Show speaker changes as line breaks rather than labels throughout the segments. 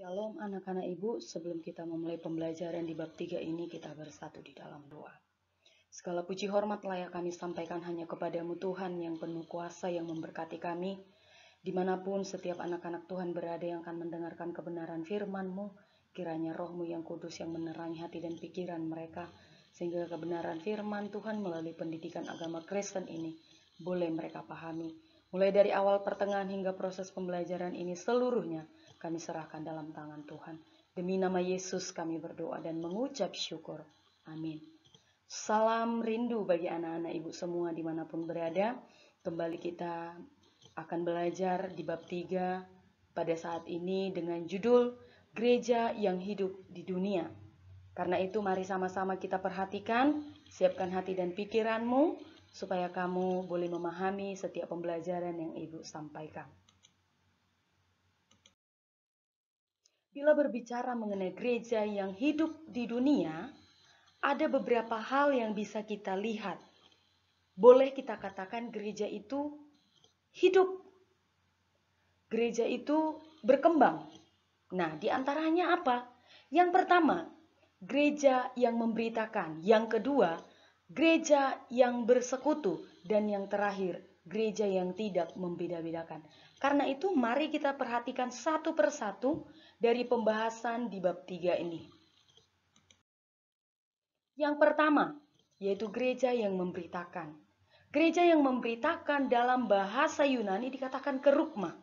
Shalom anak-anak ibu, sebelum kita memulai pembelajaran di bab 3 ini, kita bersatu di dalam doa. Segala puji hormat layak kami sampaikan hanya kepadamu Tuhan yang penuh kuasa yang memberkati kami, dimanapun setiap anak-anak Tuhan berada yang akan mendengarkan kebenaran firman-Mu, kiranya rohmu yang kudus yang menerangi hati dan pikiran mereka, sehingga kebenaran firman Tuhan melalui pendidikan agama Kristen ini boleh mereka pahami. Mulai dari awal pertengahan hingga proses pembelajaran ini seluruhnya, kami serahkan dalam tangan Tuhan. Demi nama Yesus kami berdoa dan mengucap syukur. Amin. Salam rindu bagi anak-anak ibu semua dimanapun berada. Kembali kita akan belajar di bab 3 pada saat ini dengan judul Gereja yang Hidup di Dunia. Karena itu mari sama-sama kita perhatikan, siapkan hati dan pikiranmu supaya kamu boleh memahami setiap pembelajaran yang ibu sampaikan. Bila berbicara mengenai gereja yang hidup di dunia, ada beberapa hal yang bisa kita lihat. Boleh kita katakan gereja itu hidup. Gereja itu berkembang. Nah, di antaranya apa? Yang pertama, gereja yang memberitakan. Yang kedua, gereja yang bersekutu. Dan yang terakhir, gereja yang tidak membeda-bedakan. Karena itu, mari kita perhatikan satu persatu dari pembahasan di bab 3 ini. Yang pertama, yaitu gereja yang memberitakan. Gereja yang memberitakan dalam bahasa Yunani dikatakan kerukma.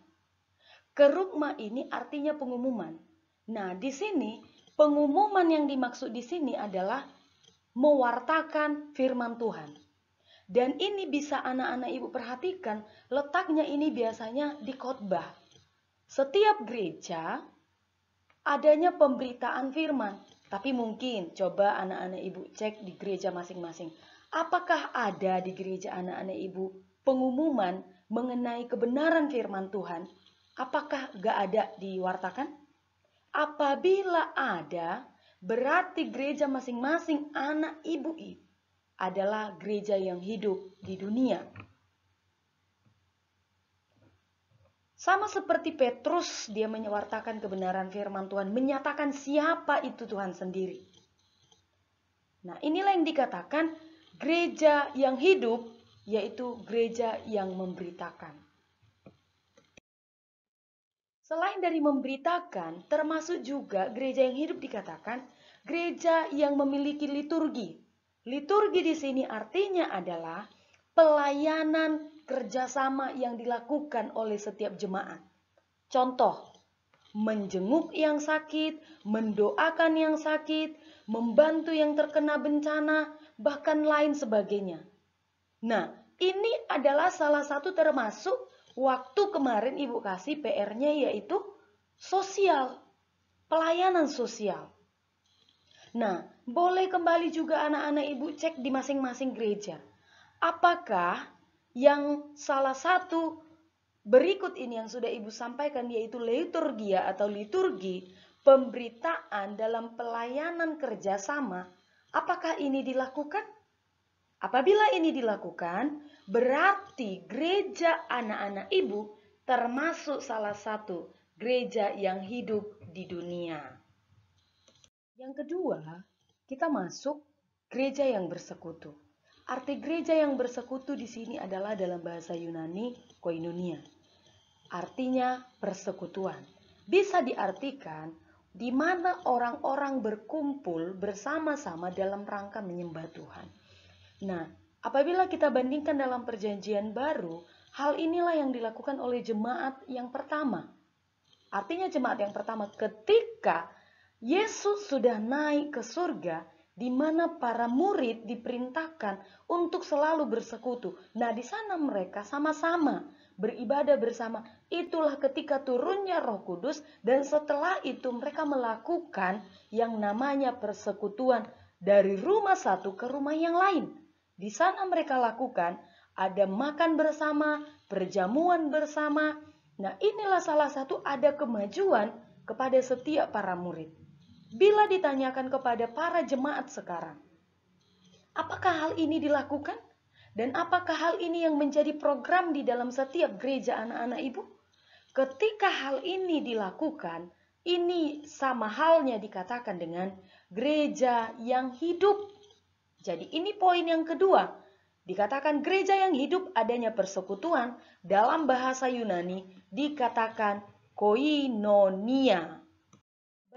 Kerukma ini artinya pengumuman. Nah, di sini pengumuman yang dimaksud di sini adalah mewartakan firman Tuhan. Dan ini bisa anak-anak ibu perhatikan, letaknya ini biasanya di khotbah. Setiap gereja adanya pemberitaan firman. Tapi mungkin coba anak-anak ibu cek di gereja masing-masing. Apakah ada di gereja anak-anak ibu pengumuman mengenai kebenaran firman Tuhan? Apakah gak ada diwartakan? Apabila ada, berarti gereja masing-masing anak ibu adalah gereja yang hidup di dunia. Sama seperti Petrus, dia menyewartakan kebenaran firman Tuhan, menyatakan siapa itu Tuhan sendiri. Nah, inilah yang dikatakan gereja yang hidup, yaitu gereja yang memberitakan. Selain dari memberitakan, termasuk juga gereja yang hidup dikatakan gereja yang memiliki liturgi. Liturgi di sini artinya adalah pelayanan kerjasama yang dilakukan oleh setiap jemaat. Contoh, menjenguk yang sakit, mendoakan yang sakit, membantu yang terkena bencana, bahkan lain sebagainya. Nah, ini adalah salah satu termasuk waktu kemarin Ibu kasih PR-nya yaitu sosial, pelayanan sosial. Nah, boleh kembali juga anak-anak Ibu cek di masing-masing gereja apakah yang salah satu berikut ini yang sudah Ibu sampaikan yaitu liturgia atau liturgi pemberitaan dalam pelayanan kerjasama, apakah ini dilakukan? Apabila ini dilakukan, berarti gereja anak-anak ibu termasuk salah satu gereja yang hidup di dunia. Yang kedua, kita masuk gereja yang bersekutu. Arti gereja yang bersekutu di sini adalah dalam bahasa Yunani koinonia. Artinya persekutuan. Bisa diartikan di mana orang-orang berkumpul bersama-sama dalam rangka menyembah Tuhan. Nah, apabila kita bandingkan dalam perjanjian baru, hal inilah yang dilakukan oleh jemaat yang pertama. Artinya jemaat yang pertama ketika Yesus sudah naik ke surga, di mana para murid diperintahkan untuk selalu bersekutu. Nah, di sana mereka sama-sama beribadah bersama. Itulah ketika turunnya Roh Kudus dan setelah itu mereka melakukan yang namanya persekutuan dari rumah satu ke rumah yang lain. Di sana mereka lakukan ada makan bersama, perjamuan bersama. Nah, inilah salah satu ada kemajuan kepada setiap para murid bila ditanyakan kepada para jemaat sekarang. Apakah hal ini dilakukan? Dan apakah hal ini yang menjadi program di dalam setiap gereja anak-anak ibu? Ketika hal ini dilakukan, ini sama halnya dikatakan dengan gereja yang hidup. Jadi ini poin yang kedua. Dikatakan gereja yang hidup adanya persekutuan dalam bahasa Yunani dikatakan koinonia.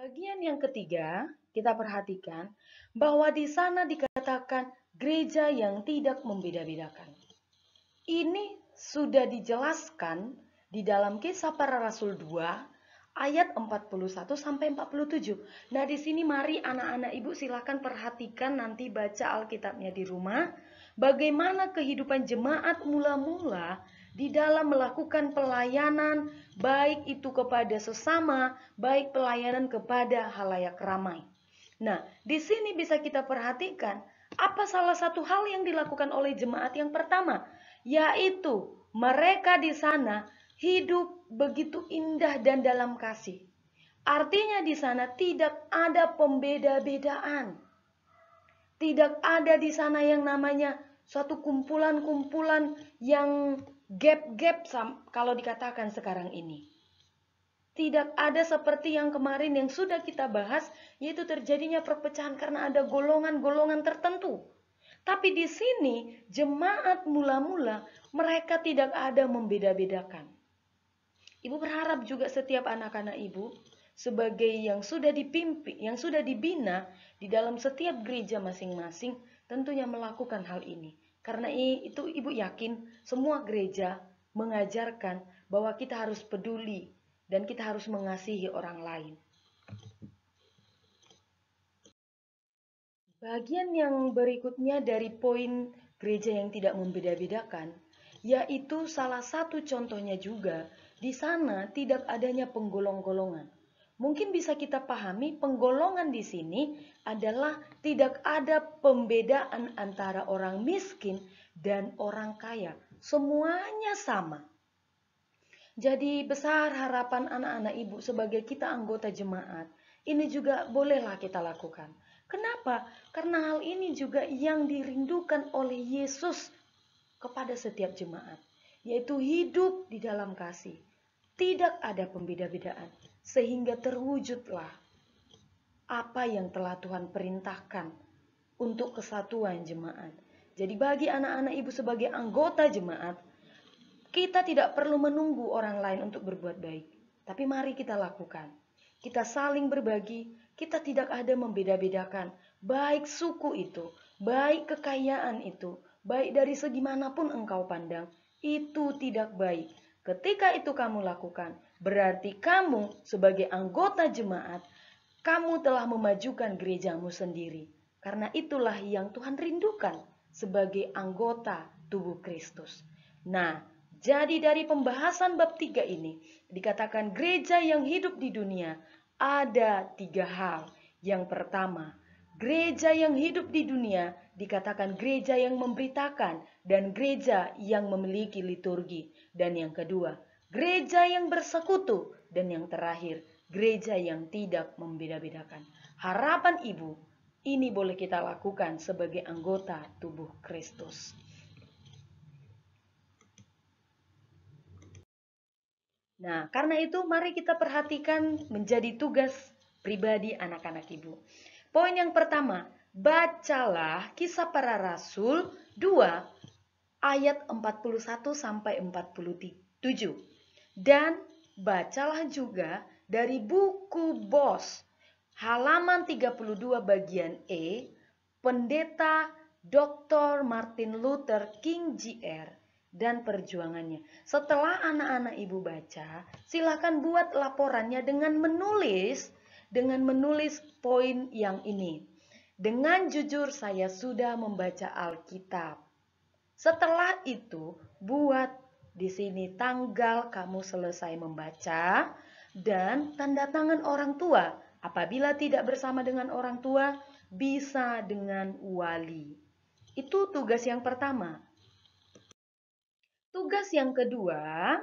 Bagian yang ketiga, kita perhatikan bahwa di sana dikatakan gereja yang tidak membeda-bedakan. Ini sudah dijelaskan di dalam kisah para rasul 2 ayat 41 sampai 47. Nah, di sini mari anak-anak Ibu silahkan perhatikan nanti baca Alkitabnya di rumah bagaimana kehidupan jemaat mula-mula di dalam melakukan pelayanan, baik itu kepada sesama, baik pelayanan kepada halayak ramai. Nah, di sini bisa kita perhatikan apa salah satu hal yang dilakukan oleh jemaat yang pertama, yaitu mereka di sana hidup begitu indah dan dalam kasih. Artinya di sana tidak ada pembeda-bedaan. Tidak ada di sana yang namanya suatu kumpulan-kumpulan yang gap-gap kalau dikatakan sekarang ini. Tidak ada seperti yang kemarin yang sudah kita bahas, yaitu terjadinya perpecahan karena ada golongan-golongan tertentu. Tapi di sini jemaat mula-mula mereka tidak ada membeda-bedakan. Ibu berharap juga setiap anak-anak ibu sebagai yang sudah dipimpin, yang sudah dibina di dalam setiap gereja masing-masing tentunya melakukan hal ini. Karena itu ibu yakin semua gereja mengajarkan bahwa kita harus peduli dan kita harus mengasihi orang lain. Bagian yang berikutnya dari poin gereja yang tidak membeda-bedakan, yaitu salah satu contohnya juga, di sana tidak adanya penggolong-golongan mungkin bisa kita pahami penggolongan di sini adalah tidak ada pembedaan antara orang miskin dan orang kaya. Semuanya sama. Jadi besar harapan anak-anak ibu sebagai kita anggota jemaat. Ini juga bolehlah kita lakukan. Kenapa? Karena hal ini juga yang dirindukan oleh Yesus kepada setiap jemaat. Yaitu hidup di dalam kasih tidak ada pembeda-bedaan, sehingga terwujudlah apa yang telah Tuhan perintahkan untuk kesatuan jemaat. Jadi bagi anak-anak ibu sebagai anggota jemaat, kita tidak perlu menunggu orang lain untuk berbuat baik. Tapi mari kita lakukan. Kita saling berbagi, kita tidak ada membeda-bedakan. Baik suku itu, baik kekayaan itu, baik dari segi manapun engkau pandang, itu tidak baik. Ketika itu kamu lakukan, berarti kamu sebagai anggota jemaat, kamu telah memajukan gerejamu sendiri. Karena itulah yang Tuhan rindukan sebagai anggota tubuh Kristus. Nah, jadi dari pembahasan bab tiga ini, dikatakan gereja yang hidup di dunia ada tiga hal. Yang pertama, Gereja yang hidup di dunia dikatakan gereja yang memberitakan dan gereja yang memiliki liturgi. Dan yang kedua, gereja yang bersekutu. Dan yang terakhir, gereja yang tidak membeda-bedakan. Harapan Ibu, ini boleh kita lakukan sebagai anggota tubuh Kristus. Nah, karena itu mari kita perhatikan menjadi tugas pribadi anak-anak Ibu. Poin yang pertama, bacalah kisah para rasul 2 ayat 41 sampai 47. Dan bacalah juga dari buku Bos halaman 32 bagian E Pendeta Dr. Martin Luther King Jr dan perjuangannya. Setelah anak-anak ibu baca, silakan buat laporannya dengan menulis dengan menulis poin yang ini. Dengan jujur saya sudah membaca Alkitab. Setelah itu, buat di sini tanggal kamu selesai membaca dan tanda tangan orang tua. Apabila tidak bersama dengan orang tua, bisa dengan wali. Itu tugas yang pertama. Tugas yang kedua,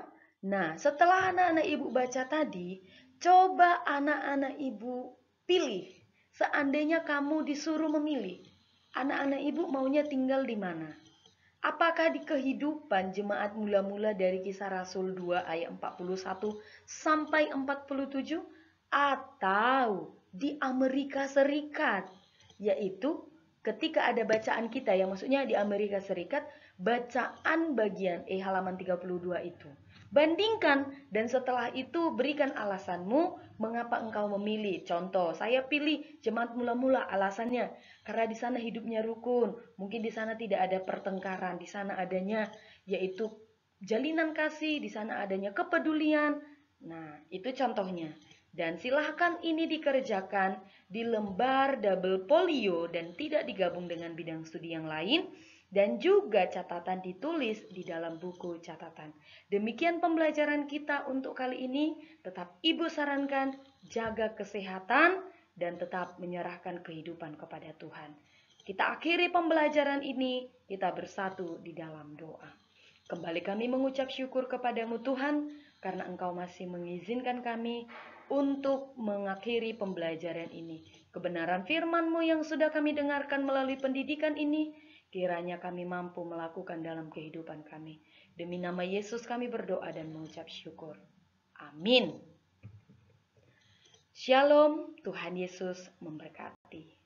nah setelah anak-anak ibu baca tadi, Coba anak-anak ibu pilih. Seandainya kamu disuruh memilih, anak-anak ibu maunya tinggal di mana? Apakah di kehidupan jemaat mula-mula dari kisah Rasul 2 ayat 41 sampai 47? Atau di Amerika Serikat? Yaitu ketika ada bacaan kita, yang maksudnya di Amerika Serikat, bacaan bagian E halaman 32 itu Bandingkan dan setelah itu berikan alasanmu mengapa engkau memilih. Contoh, saya pilih jemaat mula-mula alasannya karena di sana hidupnya rukun, mungkin di sana tidak ada pertengkaran, di sana adanya yaitu jalinan kasih, di sana adanya kepedulian. Nah, itu contohnya. Dan silahkan ini dikerjakan di lembar double polio dan tidak digabung dengan bidang studi yang lain dan juga catatan ditulis di dalam buku catatan. Demikian pembelajaran kita untuk kali ini. Tetap Ibu sarankan jaga kesehatan dan tetap menyerahkan kehidupan kepada Tuhan. Kita akhiri pembelajaran ini, kita bersatu di dalam doa. Kembali kami mengucap syukur kepadamu Tuhan, karena Engkau masih mengizinkan kami untuk mengakhiri pembelajaran ini. Kebenaran FirmanMu yang sudah kami dengarkan melalui pendidikan ini kiranya kami mampu melakukan dalam kehidupan kami. Demi nama Yesus kami berdoa dan mengucap syukur. Amin. Shalom, Tuhan Yesus memberkati.